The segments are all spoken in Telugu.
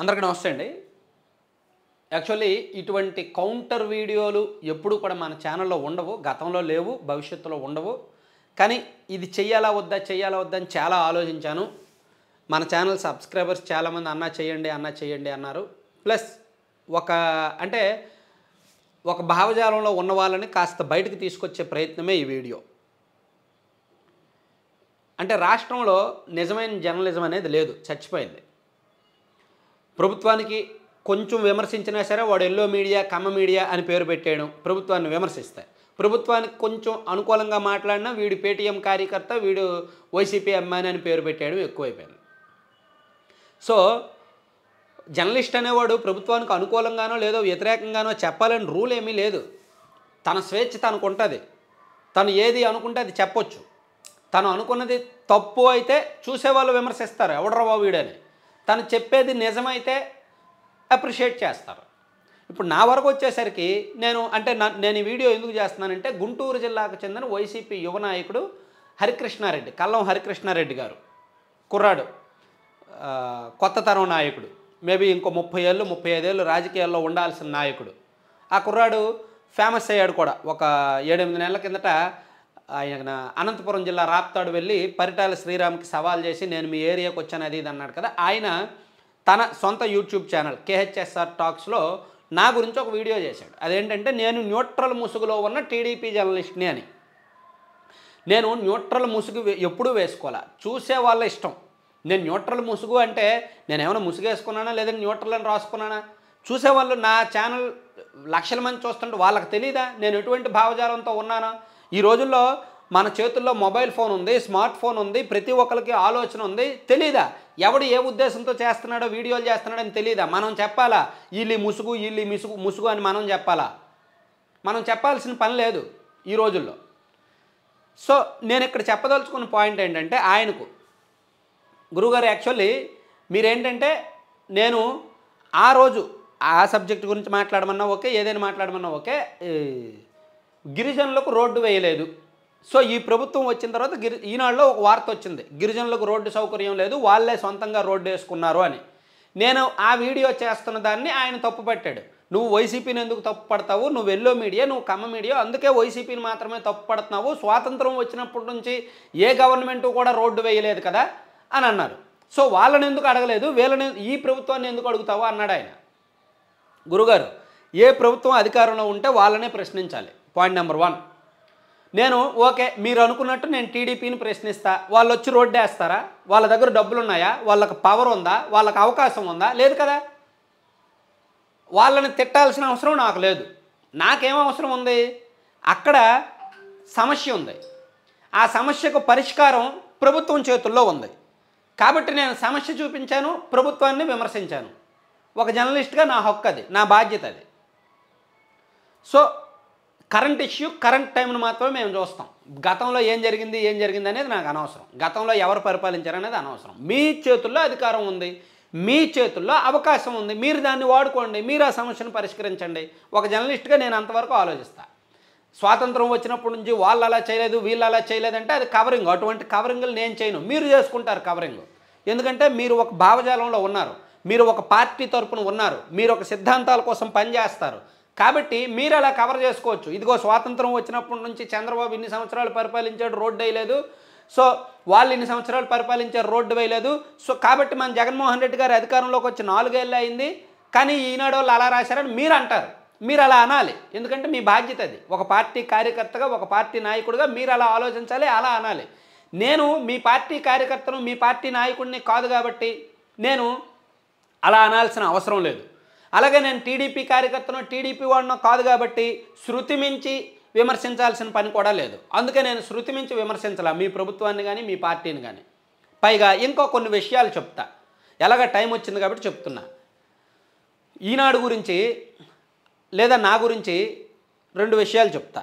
అందరికీ నమస్తే అండి యాక్చువల్లీ ఇటువంటి కౌంటర్ వీడియోలు ఎప్పుడూ కూడా మన ఛానల్లో ఉండవు గతంలో లేవు భవిష్యత్తులో ఉండవు కానీ ఇది చెయ్యాలా వద్దా చెయ్యాలా వద్దా అని చాలా ఆలోచించాను మన ఛానల్ సబ్స్క్రైబర్స్ చాలామంది అన్నా చేయండి అన్నా చేయండి అన్నారు ప్లస్ ఒక అంటే ఒక భావజాలంలో ఉన్న వాళ్ళని కాస్త బయటకు తీసుకొచ్చే ప్రయత్నమే ఈ వీడియో అంటే రాష్ట్రంలో నిజమైన జర్నలిజం అనేది లేదు చచ్చిపోయింది ప్రభుత్వానికి కొంచెం విమర్శించినా సరే వాడు ఎల్లో మీడియా కమ్మ మీడియా అని పేరు పెట్టేయడం ప్రభుత్వాన్ని విమర్శిస్తాయి ప్రభుత్వానికి కొంచెం అనుకూలంగా మాట్లాడినా వీడు పేటీఎం కార్యకర్త వీడు వైసీపీ అమ్మాయి అని పేరు పెట్టేయడం ఎక్కువైపోయింది సో జర్నలిస్ట్ అనేవాడు ప్రభుత్వానికి అనుకూలంగానో లేదో వ్యతిరేకంగానో చెప్పాలని రూల్ ఏమీ లేదు తన స్వేచ్ఛ తనకు ఉంటుంది తను ఏది అనుకుంటే అది చెప్పొచ్చు తను అనుకున్నది తప్పు అయితే చూసేవాళ్ళు విమర్శిస్తారు ఎవడరా బాబు వీడని తను చెప్పేది నిజమైతే అప్రిషియేట్ చేస్తారు ఇప్పుడు నా వరకు వచ్చేసరికి నేను అంటే నేను ఈ వీడియో ఎందుకు చేస్తున్నానంటే గుంటూరు జిల్లాకు చెందిన వైసీపీ యువ నాయకుడు హరికృష్ణారెడ్డి కల్లం హరికృష్ణారెడ్డి గారు కుర్రాడు కొత్త తరం నాయకుడు మేబీ ఇంకో ముప్పై ఏళ్ళు ముప్పై ఐదేళ్ళు రాజకీయాల్లో ఉండాల్సిన నాయకుడు ఆ కుర్రాడు ఫేమస్ అయ్యాడు కూడా ఒక ఏడెనిమిది నెలల కిందట ఆయన అనంతపురం జిల్లా రాప్తాడు వెళ్ళి పరిటాల శ్రీరామ్కి సవాల్ చేసి నేను మీ ఏరియాకి వచ్చాను అది ఇది అన్నాడు కదా ఆయన తన సొంత యూట్యూబ్ ఛానల్ కేహెచ్ఎస్ఆర్ టాక్స్లో నా గురించి ఒక వీడియో చేశాడు అదేంటంటే నేను న్యూట్రల్ ముసుగులో ఉన్న టీడీపీ జర్నలిస్ట్ని అని నేను న్యూట్రల్ ముసుగు ఎప్పుడూ వేసుకోవాలా చూసే వాళ్ళ ఇష్టం నేను న్యూట్రల్ ముసుగు అంటే నేను ఏమైనా ముసుగు వేసుకున్నానా లేదంటే న్యూట్రల్ అని రాసుకున్నానా చూసేవాళ్ళు నా ఛానల్ లక్షల మంది చూస్తుంటే వాళ్ళకి తెలియదా నేను ఎటువంటి భావజాలంతో ఉన్నానా ఈ రోజుల్లో మన చేతుల్లో మొబైల్ ఫోన్ ఉంది స్మార్ట్ ఫోన్ ఉంది ప్రతి ఒక్కరికి ఆలోచన ఉంది తెలీదా ఎవడు ఏ ఉద్దేశంతో చేస్తున్నాడో వీడియోలు చేస్తున్నాడని తెలీదా మనం చెప్పాలా వీళ్ళు ముసుగు వీళ్ళు మిసుగు ముసుగు అని మనం చెప్పాలా మనం చెప్పాల్సిన పని లేదు ఈ రోజుల్లో సో నేను ఇక్కడ చెప్పదలుచుకున్న పాయింట్ ఏంటంటే ఆయనకు గురుగారు యాక్చువల్లీ మీరేంటంటే నేను ఆ రోజు ఆ సబ్జెక్ట్ గురించి మాట్లాడమన్నా ఓకే ఏదైనా మాట్లాడమన్నా ఓకే గిరిజనులకు రోడ్డు వేయలేదు సో ఈ ప్రభుత్వం వచ్చిన తర్వాత గిరి ఈనాడులో ఒక వార్త వచ్చింది గిరిజనులకు రోడ్డు సౌకర్యం లేదు వాళ్ళే సొంతంగా రోడ్డు వేసుకున్నారు అని నేను ఆ వీడియో చేస్తున్న దాన్ని ఆయన తప్పు పెట్టాడు నువ్వు వైసీపీని ఎందుకు తప్పు పడతావు నువ్వు వెల్లో మీడియా నువ్వు కమ్మ మీడియా అందుకే వైసీపీని మాత్రమే తప్పు పడుతున్నావు స్వాతంత్రం వచ్చినప్పటి నుంచి ఏ గవర్నమెంట్ కూడా రోడ్డు వేయలేదు కదా అని అన్నారు సో వాళ్ళని ఎందుకు అడగలేదు వీళ్ళని ఈ ప్రభుత్వాన్ని ఎందుకు అడుగుతావు అన్నాడు ఆయన గురుగారు ఏ ప్రభుత్వం అధికారంలో ఉంటే వాళ్ళనే ప్రశ్నించాలి పాయింట్ నెంబర్ వన్ నేను ఓకే మీరు అనుకున్నట్టు నేను టీడీపీని ప్రశ్నిస్తా వాళ్ళు వచ్చి రోడ్డు వేస్తారా వాళ్ళ దగ్గర డబ్బులు ఉన్నాయా వాళ్ళకి పవర్ ఉందా వాళ్ళకి అవకాశం ఉందా లేదు కదా వాళ్ళని తిట్టాల్సిన అవసరం నాకు లేదు నాకేం అవసరం ఉంది అక్కడ సమస్య ఉంది ఆ సమస్యకు పరిష్కారం ప్రభుత్వం చేతుల్లో ఉంది కాబట్టి నేను సమస్య చూపించాను ప్రభుత్వాన్ని విమర్శించాను ఒక జర్నలిస్ట్గా నా హక్కు అది నా బాధ్యత అది సో కరెంట్ ఇష్యూ కరెంట్ టైంను మాత్రమే మేము చూస్తాం గతంలో ఏం జరిగింది ఏం జరిగింది అనేది నాకు అనవసరం గతంలో ఎవరు పరిపాలించారు అనేది అనవసరం మీ చేతుల్లో అధికారం ఉంది మీ చేతుల్లో అవకాశం ఉంది మీరు దాన్ని వాడుకోండి మీరు ఆ సమస్యను పరిష్కరించండి ఒక జర్నలిస్ట్గా నేను అంతవరకు ఆలోచిస్తాను స్వాతంత్రం వచ్చినప్పటి నుంచి వాళ్ళు అలా చేయలేదు వీళ్ళు అలా చేయలేదంటే అది కవరింగ్ అటువంటి కవరింగ్లు నేను చేయను మీరు చేసుకుంటారు కవరింగ్ ఎందుకంటే మీరు ఒక భావజాలంలో ఉన్నారు మీరు ఒక పార్టీ తరపున ఉన్నారు మీరు ఒక సిద్ధాంతాల కోసం పనిచేస్తారు కాబట్టి మీరు అలా కవర్ చేసుకోవచ్చు ఇదిగో స్వాతంత్రం వచ్చినప్పటి నుంచి చంద్రబాబు ఇన్ని సంవత్సరాలు పరిపాలించాడు రోడ్డు వేయలేదు సో వాళ్ళు ఇన్ని సంవత్సరాలు పరిపాలించారు రోడ్డు వేయలేదు సో కాబట్టి మన జగన్మోహన్ రెడ్డి గారు అధికారంలోకి వచ్చి నాలుగేళ్ళు అయింది కానీ ఈనాడు వాళ్ళు అలా రాశారని మీరు అంటారు మీరు అలా అనాలి ఎందుకంటే మీ బాధ్యత అది ఒక పార్టీ కార్యకర్తగా ఒక పార్టీ నాయకుడిగా మీరు అలా ఆలోచించాలి అలా అనాలి నేను మీ పార్టీ కార్యకర్తను మీ పార్టీ నాయకుడిని కాదు కాబట్టి నేను అలా అనాల్సిన అవసరం లేదు అలాగే నేను టీడీపీ కార్యకర్తను టీడీపీ వాడినో కాదు కాబట్టి శృతి మించి విమర్శించాల్సిన పని కూడా లేదు అందుకే నేను శృతి మించి విమర్శించాల మీ ప్రభుత్వాన్ని కానీ మీ పార్టీని కానీ పైగా ఇంకో కొన్ని విషయాలు చెప్తా ఎలాగ టైం వచ్చింది కాబట్టి చెప్తున్నా ఈనాడు గురించి లేదా నా గురించి రెండు విషయాలు చెప్తా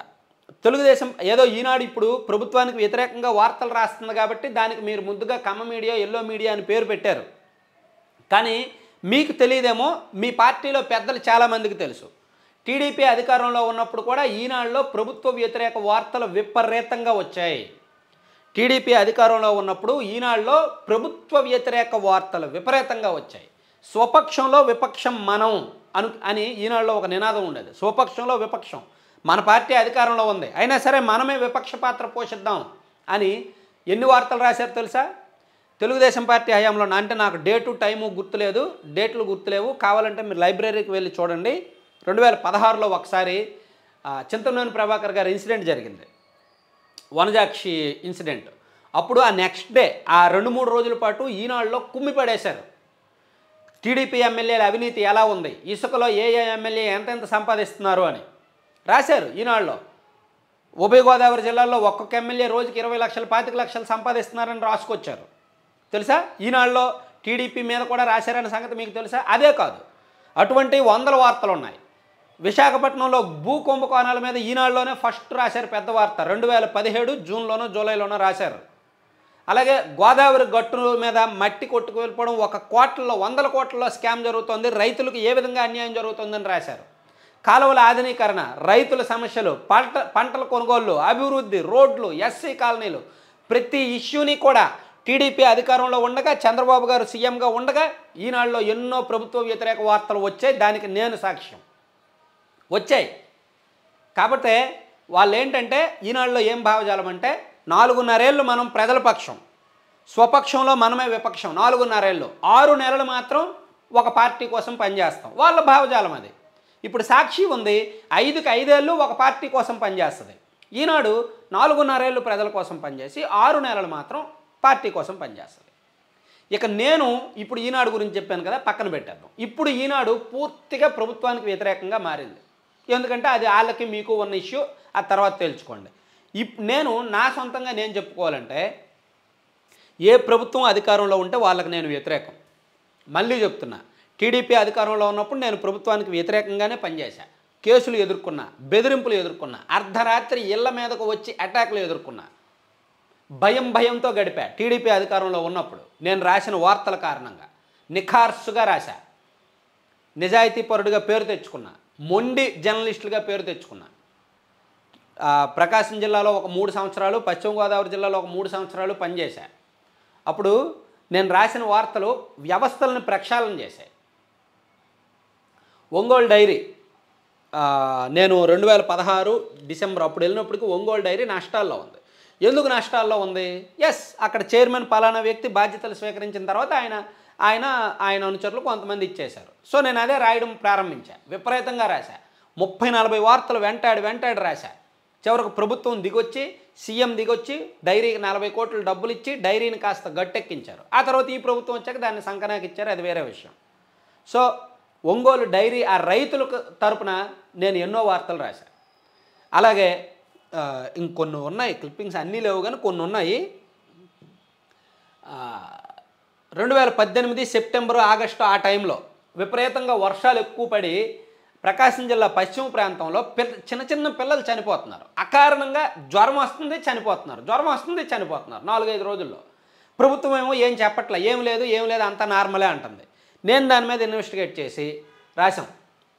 తెలుగుదేశం ఏదో ఈనాడు ఇప్పుడు ప్రభుత్వానికి వ్యతిరేకంగా వార్తలు రాస్తుంది కాబట్టి దానికి మీరు ముందుగా కమ్మ మీడియా ఎల్లో మీడియా అని పేరు పెట్టారు కానీ మీకు తెలియదేమో మీ పార్టీలో పెద్దలు చాలామందికి తెలుసు టీడీపీ అధికారంలో ఉన్నప్పుడు కూడా ఈనాడులో ప్రభుత్వ వ్యతిరేక వార్తలు విపరీతంగా వచ్చాయి టీడీపీ అధికారంలో ఉన్నప్పుడు ఈనాడులో ప్రభుత్వ వ్యతిరేక వార్తలు విపరీతంగా వచ్చాయి స్వపక్షంలో విపక్షం మనం అను అని ఈనాడులో ఒక నినాదం ఉండేది స్వపక్షంలో విపక్షం మన పార్టీ అధికారంలో ఉంది అయినా సరే మనమే విపక్ష పాత్ర పోషిద్దాం అని ఎన్ని వార్తలు రాశారు తెలుసా తెలుగుదేశం పార్టీ హయాంలో అంటే నాకు డేటు టైము గుర్తులేదు డేట్లు గుర్తులేవు కావాలంటే మీరు లైబ్రరీకి వెళ్ళి చూడండి రెండు వేల పదహారులో ఒకసారి చింతమనేని ప్రభాకర్ గారి ఇన్సిడెంట్ జరిగింది వనజాక్షి ఇన్సిడెంట్ అప్పుడు ఆ నెక్స్ట్ డే ఆ రెండు మూడు రోజుల పాటు ఈనాడులో కుమ్మి పడేశారు టీడీపీ ఎమ్మెల్యేల అవినీతి ఎలా ఉంది ఇసుకలో ఏ ఏ ఎమ్మెల్యే ఎంతెంత సంపాదిస్తున్నారు అని రాశారు ఈనాడులో ఉభయ గోదావరి జిల్లాలో ఒక్కొక్క ఎమ్మెల్యే రోజుకి ఇరవై లక్షలు పాతిక లక్షలు సంపాదిస్తున్నారని రాసుకొచ్చారు తెలుసా ఈనాడులో టీడీపీ మీద కూడా రాశారన్న సంగతి మీకు తెలుసా అదే కాదు అటువంటి వందల వార్తలు ఉన్నాయి విశాఖపట్నంలో భూ కుంభకోణాల మీద ఈనాడులోనే ఫస్ట్ రాశారు పెద్ద వార్త రెండు వేల పదిహేడు జూన్లోనో జూలైలోనో రాశారు అలాగే గోదావరి గట్టు మీద మట్టి కొట్టుకు వెళ్ళిపోవడం ఒక కోట్లలో వందల కోట్లలో స్కామ్ జరుగుతుంది రైతులకు ఏ విధంగా అన్యాయం జరుగుతుందని రాశారు కాలువల ఆధునీకరణ రైతుల సమస్యలు పంట పంటల కొనుగోళ్ళు అభివృద్ధి రోడ్లు ఎస్సీ కాలనీలు ప్రతి ఇష్యూని కూడా టీడీపీ అధికారంలో ఉండగా చంద్రబాబు గారు సీఎంగా ఉండగా ఈనాడులో ఎన్నో ప్రభుత్వ వ్యతిరేక వార్తలు వచ్చాయి దానికి నేను సాక్ష్యం వచ్చాయి కాబట్టి వాళ్ళు ఏంటంటే ఈనాడులో ఏం భావజాలం అంటే నాలుగున్నరేళ్ళు మనం ప్రజల పక్షం స్వపక్షంలో మనమే విపక్షం నాలుగున్నరేళ్ళు ఆరు నెలలు మాత్రం ఒక పార్టీ కోసం పనిచేస్తాం వాళ్ళ భావజాలం అది ఇప్పుడు సాక్షి ఉంది ఐదుకి ఐదేళ్ళు ఒక పార్టీ కోసం పనిచేస్తుంది ఈనాడు నాలుగున్నరేళ్ళు ప్రజల కోసం పనిచేసి ఆరు నెలలు మాత్రం పార్టీ కోసం పనిచేస్తుంది ఇక నేను ఇప్పుడు ఈనాడు గురించి చెప్పాను కదా పక్కన పెట్టాను ఇప్పుడు ఈనాడు పూర్తిగా ప్రభుత్వానికి వ్యతిరేకంగా మారింది ఎందుకంటే అది వాళ్ళకి మీకు ఉన్న ఇష్యూ ఆ తర్వాత తేల్చుకోండి ఇప్ నేను నా సొంతంగా నేను చెప్పుకోవాలంటే ఏ ప్రభుత్వం అధికారంలో ఉంటే వాళ్ళకి నేను వ్యతిరేకం మళ్ళీ చెప్తున్నా టీడీపీ అధికారంలో ఉన్నప్పుడు నేను ప్రభుత్వానికి వ్యతిరేకంగానే పనిచేశాను కేసులు ఎదుర్కొన్నా బెదిరింపులు ఎదుర్కొన్నా అర్ధరాత్రి ఇళ్ల మీదకు వచ్చి అటాక్లు ఎదుర్కొన్నా భయం భయంతో గడిపా టీడీపీ అధికారంలో ఉన్నప్పుడు నేను రాసిన వార్తల కారణంగా నిఖార్సుగా రాశా నిజాయితీ పరుడుగా పేరు తెచ్చుకున్నా మొండి జర్నలిస్టులుగా పేరు తెచ్చుకున్నా ప్రకాశం జిల్లాలో ఒక మూడు సంవత్సరాలు పశ్చిమ గోదావరి జిల్లాలో ఒక మూడు సంవత్సరాలు పనిచేశా అప్పుడు నేను రాసిన వార్తలు వ్యవస్థలను ప్రక్షాళన చేశాయి ఒంగోలు డైరీ నేను రెండు వేల పదహారు డిసెంబర్ అప్పుడు వెళ్ళినప్పటికీ ఒంగోలు డైరీ నష్టాల్లో ఉంది ఎందుకు నష్టాల్లో ఉంది ఎస్ అక్కడ చైర్మన్ పలానా వ్యక్తి బాధ్యతలు స్వీకరించిన తర్వాత ఆయన ఆయన ఆయన అనుచరులు కొంతమంది ఇచ్చేశారు సో నేను అదే రాయడం ప్రారంభించా విపరీతంగా రాశా ముప్పై నలభై వార్తలు వెంటాడు వెంటాడు రాశా చివరకు ప్రభుత్వం దిగొచ్చి సీఎం దిగొచ్చి డైరీకి నలభై కోట్లు డబ్బులు ఇచ్చి డైరీని కాస్త గట్టెక్కించారు ఆ తర్వాత ఈ ప్రభుత్వం వచ్చాక దాన్ని సంకనాకి ఇచ్చారు అది వేరే విషయం సో ఒంగోలు డైరీ ఆ రైతులకు తరపున నేను ఎన్నో వార్తలు రాశాను అలాగే ఇంకొన్ని ఉన్నాయి క్లిప్పింగ్స్ అన్నీ లేవు కానీ కొన్ని ఉన్నాయి రెండు వేల పద్దెనిమిది సెప్టెంబరు ఆగస్టు ఆ టైంలో విపరీతంగా వర్షాలు ఎక్కువ పడి ప్రకాశం జిల్లా పశ్చిమ ప్రాంతంలో పిల్ల చిన్న చిన్న పిల్లలు చనిపోతున్నారు అకారణంగా జ్వరం వస్తుంది చనిపోతున్నారు జ్వరం వస్తుంది చనిపోతున్నారు నాలుగైదు రోజుల్లో ప్రభుత్వం ఏమో ఏం చెప్పట్లే ఏం లేదు ఏం లేదు అంతా నార్మలే అంటుంది నేను దాని మీద ఇన్వెస్టిగేట్ చేసి రాశాం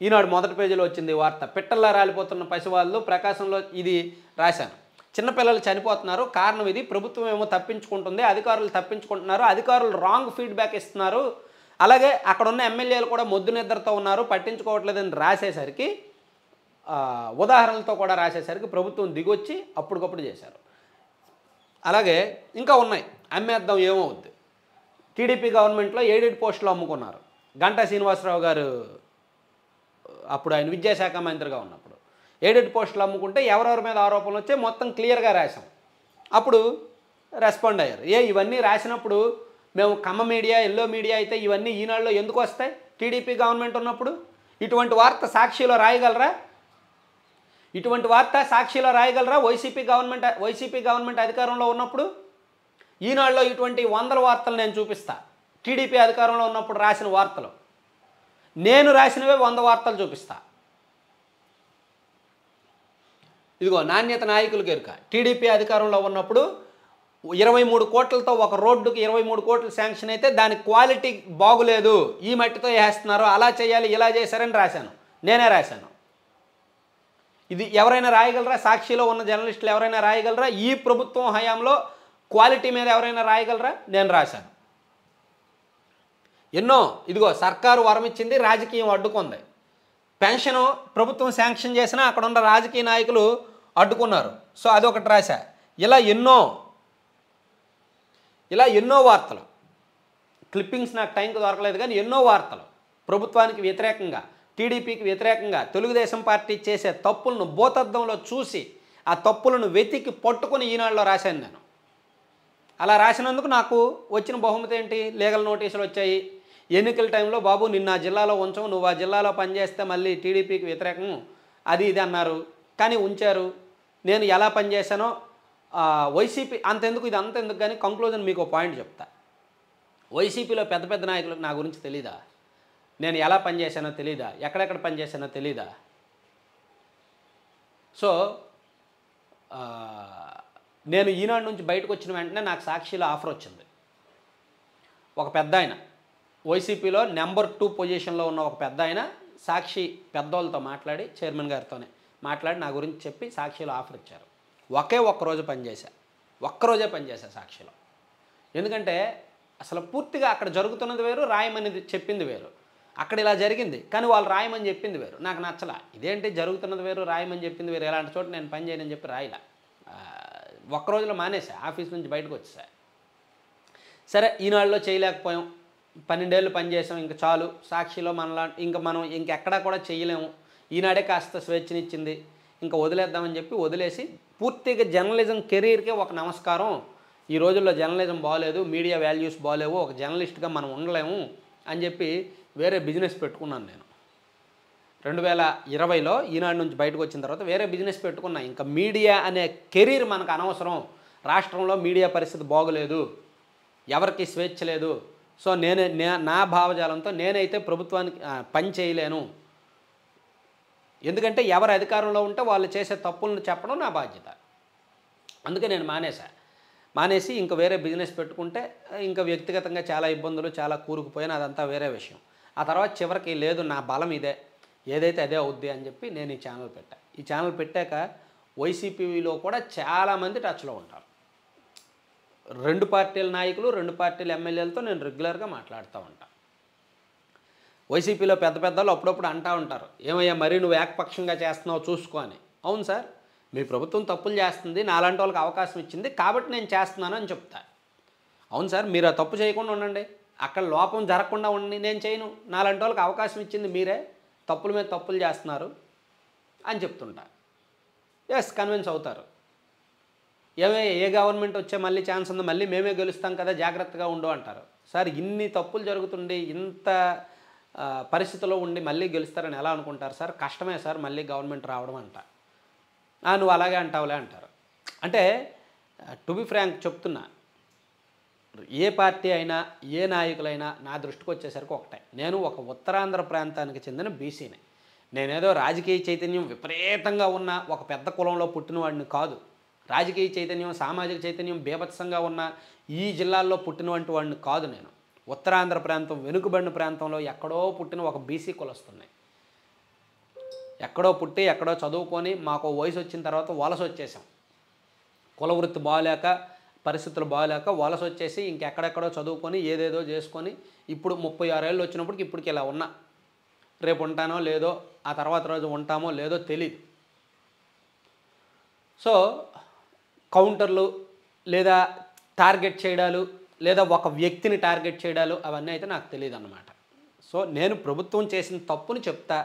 ఈనాడు మొదటి పేజీలో వచ్చింది వార్త పిట్టల్లా రాలిపోతున్న పసివాళ్ళు ప్రకాశంలో ఇది రాశాను చిన్నపిల్లలు చనిపోతున్నారు కారణం ఇది ప్రభుత్వం ఏమో తప్పించుకుంటుంది అధికారులు తప్పించుకుంటున్నారు అధికారులు రాంగ్ ఫీడ్బ్యాక్ ఇస్తున్నారు అలాగే అక్కడ ఉన్న ఎమ్మెల్యేలు కూడా మొద్దు నిద్రతో ఉన్నారు పట్టించుకోవట్లేదని రాసేసరికి ఉదాహరణలతో కూడా రాసేసరికి ప్రభుత్వం దిగొచ్చి అప్పటికప్పుడు చేశారు అలాగే ఇంకా ఉన్నాయి అమ్మేద్దాం ఏమవుద్ది టీడీపీ గవర్నమెంట్లో ఎయిడెడ్ పోస్టులు అమ్ముకున్నారు గంటా శ్రీనివాసరావు గారు అప్పుడు ఆయన విద్యాశాఖ మంత్రిగా ఉన్నప్పుడు ఎయిడెడ్ పోస్టులు అమ్ముకుంటే ఎవరెవరి మీద ఆరోపణలు వచ్చే మొత్తం క్లియర్గా రాశాం అప్పుడు రెస్పాండ్ అయ్యారు ఏ ఇవన్నీ రాసినప్పుడు మేము కమ్మ మీడియా ఎల్లో మీడియా అయితే ఇవన్నీ ఈనాడులో ఎందుకు వస్తాయి టీడీపీ గవర్నమెంట్ ఉన్నప్పుడు ఇటువంటి వార్త సాక్షిలో రాయగలరా ఇటువంటి వార్త సాక్షిలో రాయగలరా వైసీపీ గవర్నమెంట్ వైసీపీ గవర్నమెంట్ అధికారంలో ఉన్నప్పుడు ఈనాడులో ఇటువంటి వందల వార్తలు నేను చూపిస్తా టీడీపీ అధికారంలో ఉన్నప్పుడు రాసిన వార్తలు నేను రాసినవే వంద వార్తలు చూపిస్తా ఇదిగో నాణ్యత నాయకులు గెరుక టీడీపీ అధికారంలో ఉన్నప్పుడు ఇరవై మూడు కోట్లతో ఒక రోడ్డుకి ఇరవై మూడు కోట్లు శాంక్షన్ అయితే దాని క్వాలిటీ బాగులేదు ఈ మట్టితో వేస్తున్నారు అలా చేయాలి ఇలా చేశారని రాశాను నేనే రాశాను ఇది ఎవరైనా రాయగలరా సాక్షిలో ఉన్న జర్నలిస్టులు ఎవరైనా రాయగలరా ఈ ప్రభుత్వం హయాంలో క్వాలిటీ మీద ఎవరైనా రాయగలరా నేను రాశాను ఎన్నో ఇదిగో సర్కారు వరం ఇచ్చింది రాజకీయం అడ్డుకుంది పెన్షన్ ప్రభుత్వం శాంక్షన్ చేసినా అక్కడ ఉన్న రాజకీయ నాయకులు అడ్డుకున్నారు సో అదొకటి రాశా ఇలా ఎన్నో ఇలా ఎన్నో వార్తలు క్లిప్పింగ్స్ నాకు టైంకి దొరకలేదు కానీ ఎన్నో వార్తలు ప్రభుత్వానికి వ్యతిరేకంగా టీడీపీకి వ్యతిరేకంగా తెలుగుదేశం పార్టీ చేసే తప్పులను భూతద్దంలో చూసి ఆ తప్పులను వెతికి పట్టుకుని ఈనాడులో రాశాను నేను అలా రాసినందుకు నాకు వచ్చిన బహుమతి ఏంటి లీగల్ నోటీసులు వచ్చాయి ఎన్నికల టైంలో బాబు నిన్న ఆ జిల్లాలో ఉంచవు నువ్వు ఆ జిల్లాలో పనిచేస్తే మళ్ళీ టీడీపీకి వ్యతిరేకం అది ఇది అన్నారు కానీ ఉంచారు నేను ఎలా పనిచేశానో వైసీపీ అంతెందుకు ఇది అంతెందుకు కానీ కంక్లూజన్ మీకు పాయింట్ చెప్తా వైసీపీలో పెద్ద పెద్ద నాయకులకు నా గురించి తెలీదా నేను ఎలా పనిచేశానో తెలీదా ఎక్కడెక్కడ పనిచేశానో తెలీదా సో నేను ఈనాడు నుంచి బయటకు వచ్చిన వెంటనే నాకు సాక్షిలో ఆఫర్ వచ్చింది ఒక పెద్ద ఆయన వైసీపీలో నెంబర్ టూ పొజిషన్లో ఉన్న ఒక పెద్ద ఆయన సాక్షి పెద్దోళ్ళతో మాట్లాడి చైర్మన్ గారితోనే మాట్లాడి నా గురించి చెప్పి సాక్షిలో ఆఫర్ ఇచ్చారు ఒకే ఒక్కరోజు పనిచేశా ఒక్కరోజే పనిచేశా సాక్షిలో ఎందుకంటే అసలు పూర్తిగా అక్కడ జరుగుతున్నది వేరు రాయమని చెప్పింది వేరు అక్కడ ఇలా జరిగింది కానీ వాళ్ళు రాయమని చెప్పింది వేరు నాకు నచ్చలా ఇదేంటి జరుగుతున్నది వేరు రాయమని చెప్పింది వేరు ఇలాంటి చోట నేను పని చేయనని చెప్పి రాయిలా ఒక్కరోజులో మానేసా ఆఫీస్ నుంచి బయటకు వచ్చేసా సరే ఈనాళ్ళలో చేయలేకపోయాం పన్నెండేళ్ళు పనిచేసాం ఇంకా చాలు సాక్షిలో మనలా ఇంకా మనం ఇంకెక్కడా కూడా చేయలేము ఈనాడే కాస్త స్వేచ్ఛనిచ్చింది ఇంకా వదిలేద్దామని చెప్పి వదిలేసి పూర్తిగా జర్నలిజం కెరీర్కే ఒక నమస్కారం ఈ రోజుల్లో జర్నలిజం బాగాలేదు మీడియా వాల్యూస్ బాగాలేవు ఒక జర్నలిస్ట్గా మనం ఉండలేము అని చెప్పి వేరే బిజినెస్ పెట్టుకున్నాను నేను రెండు వేల ఇరవైలో ఈనాడు నుంచి బయటకు వచ్చిన తర్వాత వేరే బిజినెస్ పెట్టుకున్నా ఇంకా మీడియా అనే కెరీర్ మనకు అనవసరం రాష్ట్రంలో మీడియా పరిస్థితి బాగోలేదు ఎవరికి స్వేచ్ఛ లేదు సో నేను నా భావజాలంతో నేనైతే ప్రభుత్వానికి పని చేయలేను ఎందుకంటే ఎవరు అధికారంలో ఉంటే వాళ్ళు చేసే తప్పులను చెప్పడం నా బాధ్యత అందుకే నేను మానేశా మానేసి ఇంకా వేరే బిజినెస్ పెట్టుకుంటే ఇంకా వ్యక్తిగతంగా చాలా ఇబ్బందులు చాలా కూరుకుపోయినా అదంతా వేరే విషయం ఆ తర్వాత చివరికి లేదు నా బలం ఇదే ఏదైతే అదే అవుద్ది అని చెప్పి నేను ఈ ఛానల్ పెట్టా ఈ ఛానల్ పెట్టాక వైసీపీలో కూడా చాలామంది టచ్లో ఉంటారు రెండు పార్టీల నాయకులు రెండు పార్టీల ఎమ్మెల్యేలతో నేను రెగ్యులర్గా మాట్లాడుతూ ఉంటాను వైసీపీలో పెద్ద పెద్దలు అప్పుడప్పుడు అంటూ ఉంటారు ఏమయ్యా మరీ నువ్వు ఏకపక్షంగా చేస్తున్నావు చూసుకో అని అవును సార్ మీ ప్రభుత్వం తప్పులు చేస్తుంది నాలాంటి వాళ్ళకి అవకాశం ఇచ్చింది కాబట్టి నేను చేస్తున్నాను అని చెప్తా అవును సార్ మీరు ఆ తప్పు చేయకుండా ఉండండి అక్కడ లోపం జరగకుండా ఉండి నేను చేయను నాలాంటి వాళ్ళకి అవకాశం ఇచ్చింది మీరే తప్పుల మీద తప్పులు చేస్తున్నారు అని చెప్తుంటా ఎస్ కన్విన్స్ అవుతారు ఏమే ఏ గవర్నమెంట్ వచ్చే మళ్ళీ ఛాన్స్ ఉందో మళ్ళీ మేమే గెలుస్తాం కదా జాగ్రత్తగా ఉండు అంటారు సార్ ఇన్ని తప్పులు జరుగుతుండే ఇంత పరిస్థితిలో ఉండి మళ్ళీ గెలుస్తారని ఎలా అనుకుంటారు సార్ కష్టమే సార్ మళ్ళీ గవర్నమెంట్ రావడం అంట నువ్వు అలాగే అంటావులే అంటారు అంటే టు బి ఫ్రాంక్ చెప్తున్నా ఏ పార్టీ అయినా ఏ నాయకులైనా నా దృష్టికి వచ్చేసరికి ఒకటే నేను ఒక ఉత్తరాంధ్ర ప్రాంతానికి చెందిన బీసీని నేనేదో రాజకీయ చైతన్యం విపరీతంగా ఉన్న ఒక పెద్ద కులంలో పుట్టినవాడిని కాదు రాజకీయ చైతన్యం సామాజిక చైతన్యం బీభత్సంగా ఉన్న ఈ జిల్లాల్లో పుట్టినటువంటి వాడిని కాదు నేను ఉత్తరాంధ్ర ప్రాంతం వెనుకబడిన ప్రాంతంలో ఎక్కడో పుట్టిన ఒక బీసీ కులొస్తున్నాయి ఎక్కడో పుట్టి ఎక్కడో చదువుకొని మాకు వయసు వచ్చిన తర్వాత వలస వచ్చేసాం కులవృత్తి బాగలేక పరిస్థితులు బాగలేక వలస వచ్చేసి ఇంకెక్కడెక్కడో చదువుకొని ఏదేదో చేసుకొని ఇప్పుడు ముప్పై ఆరేళ్ళు వచ్చినప్పటికి ఇప్పటికి ఇలా ఉన్నా రేపు ఉంటానో లేదో ఆ తర్వాత రోజు ఉంటామో లేదో తెలియదు సో కౌంటర్లు లేదా టార్గెట్ చేయడాలు లేదా ఒక వ్యక్తిని టార్గెట్ చేయడాలు అవన్నీ అయితే నాకు తెలియదు అనమాట సో నేను ప్రభుత్వం చేసిన తప్పుని చెప్తా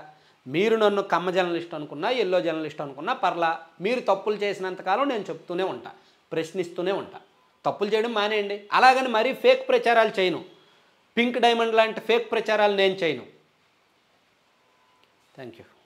మీరు నన్ను కమ్మ జర్నలిస్ట్ అనుకున్నా ఎల్లో జర్నలిస్ట్ అనుకున్నా పర్లా మీరు తప్పులు చేసినంతకాలం నేను చెప్తూనే ఉంటా ప్రశ్నిస్తూనే ఉంటా తప్పులు చేయడం మానేయండి అలాగని మరీ ఫేక్ ప్రచారాలు చేయను పింక్ డైమండ్ లాంటి ఫేక్ ప్రచారాలు నేను చేయను థ్యాంక్ యూ